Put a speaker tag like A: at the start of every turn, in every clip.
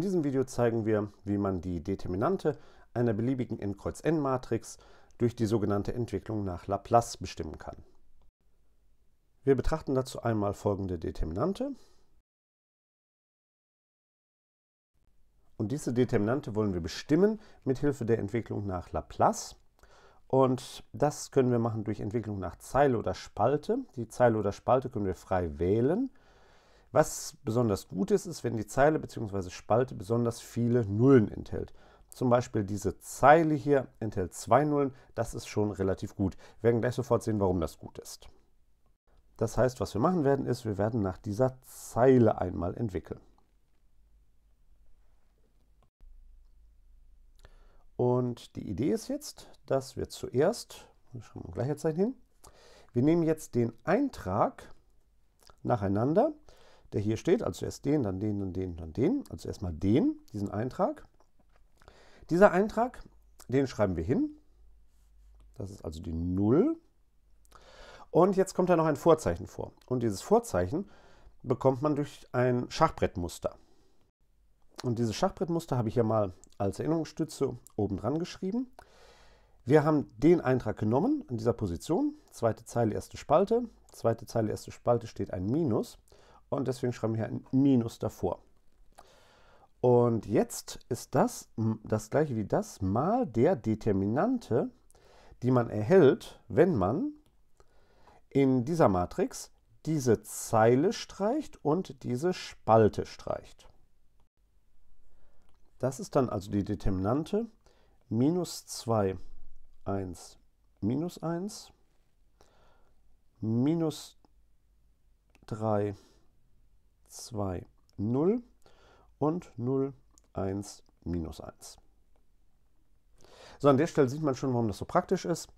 A: In diesem Video zeigen wir, wie man die Determinante einer beliebigen n-Kreuz-n-Matrix durch die sogenannte Entwicklung nach Laplace bestimmen kann. Wir betrachten dazu einmal folgende Determinante. Und diese Determinante wollen wir bestimmen mit Hilfe der Entwicklung nach Laplace. Und das können wir machen durch Entwicklung nach Zeile oder Spalte. Die Zeile oder Spalte können wir frei wählen. Was besonders gut ist, ist, wenn die Zeile bzw. Spalte besonders viele Nullen enthält. Zum Beispiel diese Zeile hier enthält zwei Nullen, das ist schon relativ gut. Wir werden gleich sofort sehen, warum das gut ist. Das heißt, was wir machen werden, ist, wir werden nach dieser Zeile einmal entwickeln. Und die Idee ist jetzt, dass wir zuerst, wir schreiben wir gleich jetzt hin, wir nehmen jetzt den Eintrag nacheinander der hier steht, also erst den, dann den, dann den, dann den, also erstmal den, diesen Eintrag. Dieser Eintrag, den schreiben wir hin. Das ist also die 0. Und jetzt kommt da noch ein Vorzeichen vor. Und dieses Vorzeichen bekommt man durch ein Schachbrettmuster. Und dieses Schachbrettmuster habe ich hier mal als Erinnerungsstütze oben dran geschrieben. Wir haben den Eintrag genommen in dieser Position, zweite Zeile, erste Spalte, zweite Zeile, erste Spalte steht ein Minus und deswegen schreiben wir hier ein Minus davor. Und jetzt ist das das gleiche wie das mal der Determinante, die man erhält, wenn man in dieser Matrix diese Zeile streicht und diese Spalte streicht. Das ist dann also die Determinante minus 2, 1, minus 1, minus 3, 2, 0 und 0, 1, minus 1. So, an der Stelle sieht man schon, warum das so praktisch ist,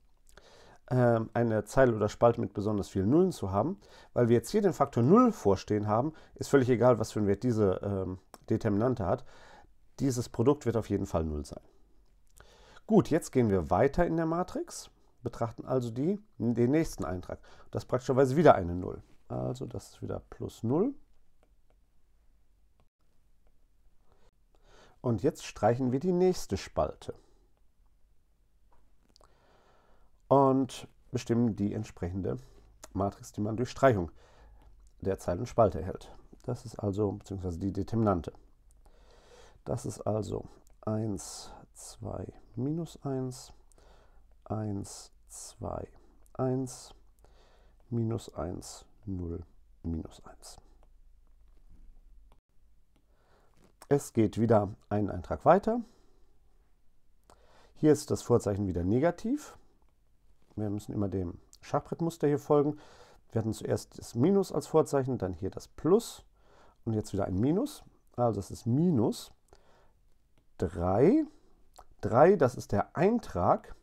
A: ähm, eine Zeile oder Spalte mit besonders vielen Nullen zu haben. Weil wir jetzt hier den Faktor 0 vorstehen haben, ist völlig egal, was für einen Wert diese ähm, Determinante hat. Dieses Produkt wird auf jeden Fall 0 sein. Gut, jetzt gehen wir weiter in der Matrix, betrachten also die, den nächsten Eintrag. Das ist praktischerweise wieder eine 0. Also das ist wieder plus 0 Und jetzt streichen wir die nächste Spalte und bestimmen die entsprechende Matrix, die man durch Streichung der Zeilenspalte erhält. Das ist also, beziehungsweise die Determinante. Das ist also 1, 2, minus 1, 1, 2, 1, minus 1, 0, minus 1. Es geht wieder einen Eintrag weiter. Hier ist das Vorzeichen wieder negativ. Wir müssen immer dem Schachbrettmuster hier folgen. Wir hatten zuerst das Minus als Vorzeichen, dann hier das Plus und jetzt wieder ein Minus. Also das ist Minus 3. 3, das ist der Eintrag,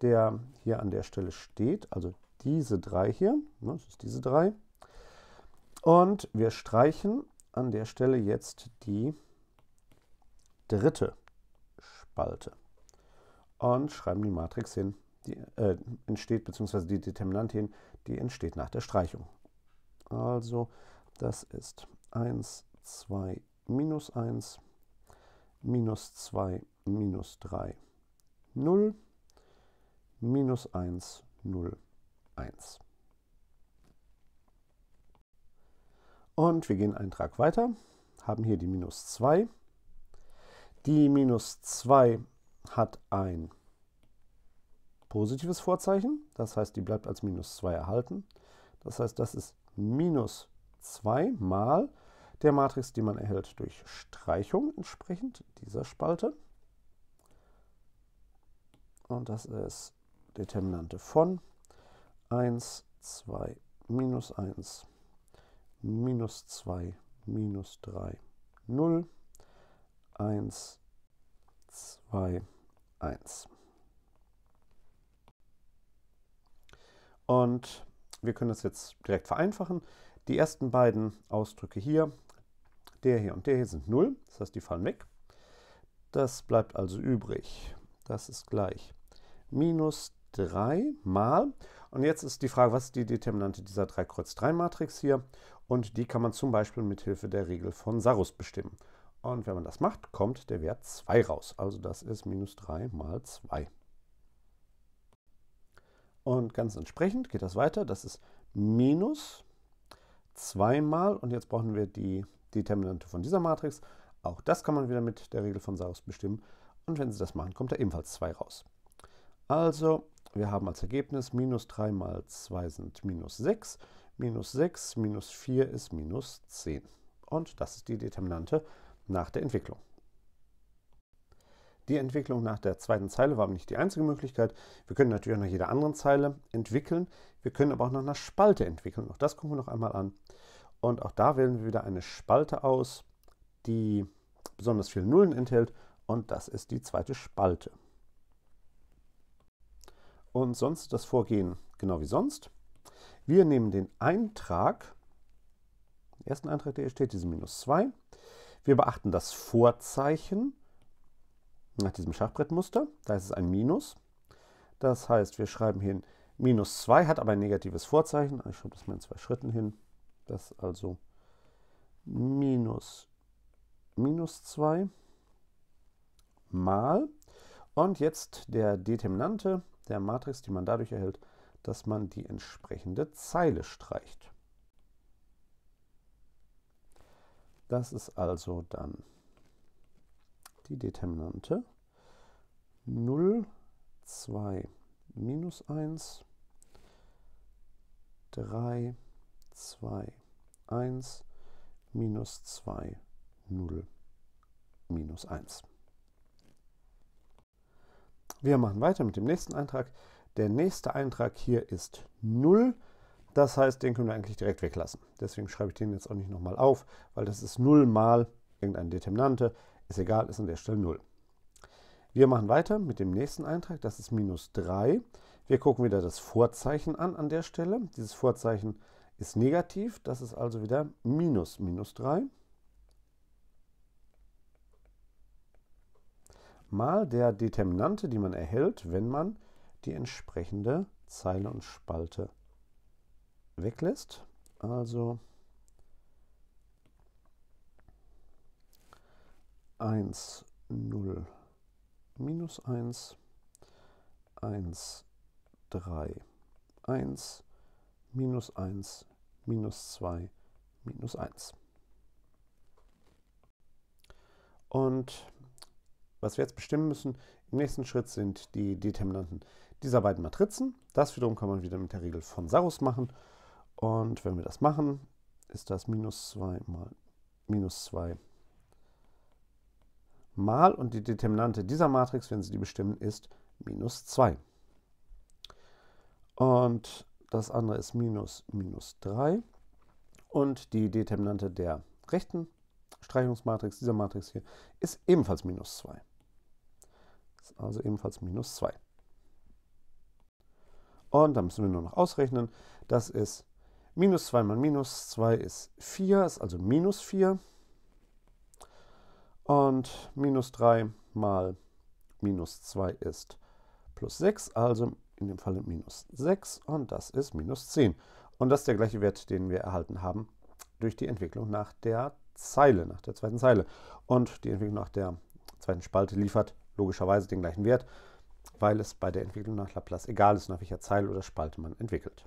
A: der hier an der Stelle steht, also diese 3 hier, ne, das ist diese 3. Und wir streichen an der Stelle jetzt die dritte Spalte und schreiben die Matrix hin, die äh, entsteht, beziehungsweise die Determinante hin, die entsteht nach der Streichung. Also das ist 1, 2, minus 1, minus 2, minus 3, 0, minus 1, 0, 1. Und wir gehen einen Trag weiter, haben hier die minus 2 die minus 2 hat ein positives Vorzeichen, das heißt, die bleibt als minus 2 erhalten. Das heißt, das ist minus 2 mal der Matrix, die man erhält durch Streichung entsprechend dieser Spalte. Und das ist Determinante von 1, 2, minus 1, minus 2, minus 3, 0, 1, 2, 1. Und wir können das jetzt direkt vereinfachen. Die ersten beiden Ausdrücke hier, der hier und der hier sind 0, das heißt, die fallen weg. Das bleibt also übrig. Das ist gleich minus 3 mal. Und jetzt ist die Frage, was ist die Determinante dieser 3 Kreuz 3 Matrix hier? Und die kann man zum Beispiel mit Hilfe der Regel von Sarus bestimmen. Und wenn man das macht, kommt der Wert 2 raus. Also das ist minus 3 mal 2. Und ganz entsprechend geht das weiter. Das ist minus 2 mal. Und jetzt brauchen wir die Determinante von dieser Matrix. Auch das kann man wieder mit der Regel von Sarus bestimmen. Und wenn Sie das machen, kommt da ebenfalls 2 raus. Also, wir haben als Ergebnis minus 3 mal 2 sind minus 6. Minus 6 minus 4 ist minus 10. Und das ist die Determinante nach der Entwicklung. Die Entwicklung nach der zweiten Zeile war aber nicht die einzige Möglichkeit. Wir können natürlich auch nach jeder anderen Zeile entwickeln. Wir können aber auch nach einer Spalte entwickeln. Auch das gucken wir noch einmal an. Und auch da wählen wir wieder eine Spalte aus, die besonders viele Nullen enthält. Und das ist die zweite Spalte. Und sonst das Vorgehen genau wie sonst. Wir nehmen den Eintrag, den ersten Eintrag, der hier steht, diese minus 2, wir beachten das Vorzeichen nach diesem Schachbrettmuster. Da ist es ein Minus. Das heißt, wir schreiben hin, minus 2 hat aber ein negatives Vorzeichen. Ich schreibe das mal in zwei Schritten hin. Das also minus, minus 2 mal. Und jetzt der Determinante der Matrix, die man dadurch erhält, dass man die entsprechende Zeile streicht. Das ist also dann die Determinante 0, 2, minus 1, 3, 2, 1, minus 2, 0, minus 1. Wir machen weiter mit dem nächsten Eintrag. Der nächste Eintrag hier ist 0. Das heißt, den können wir eigentlich direkt weglassen. Deswegen schreibe ich den jetzt auch nicht nochmal auf, weil das ist 0 mal irgendeine Determinante. Ist egal, ist an der Stelle 0. Wir machen weiter mit dem nächsten Eintrag, das ist minus 3. Wir gucken wieder das Vorzeichen an an der Stelle. Dieses Vorzeichen ist negativ, das ist also wieder minus minus 3. mal der Determinante, die man erhält, wenn man die entsprechende Zeile und Spalte weglässt. Also 1, 0, minus 1, 1, 3, 1, minus 1, minus 2, minus 1. Und was wir jetzt bestimmen müssen, im nächsten Schritt sind die Determinanten dieser beiden Matrizen. Das wiederum kann man wieder mit der Regel von Sarus machen. Und wenn wir das machen, ist das minus 2 mal minus 2 mal und die Determinante dieser Matrix, wenn Sie die bestimmen, ist minus 2. Und das andere ist minus minus 3. Und die Determinante der rechten Streichungsmatrix, dieser Matrix hier, ist ebenfalls minus 2. Ist also ebenfalls minus 2. Und dann müssen wir nur noch ausrechnen. Das ist Minus 2 mal minus 2 ist 4, ist also minus 4. Und minus 3 mal minus 2 ist plus 6, also in dem Falle minus 6 und das ist minus 10. Und das ist der gleiche Wert, den wir erhalten haben durch die Entwicklung nach der Zeile, nach der zweiten Zeile. Und die Entwicklung nach der zweiten Spalte liefert logischerweise den gleichen Wert, weil es bei der Entwicklung nach Laplace egal ist, nach welcher Zeile oder Spalte man entwickelt.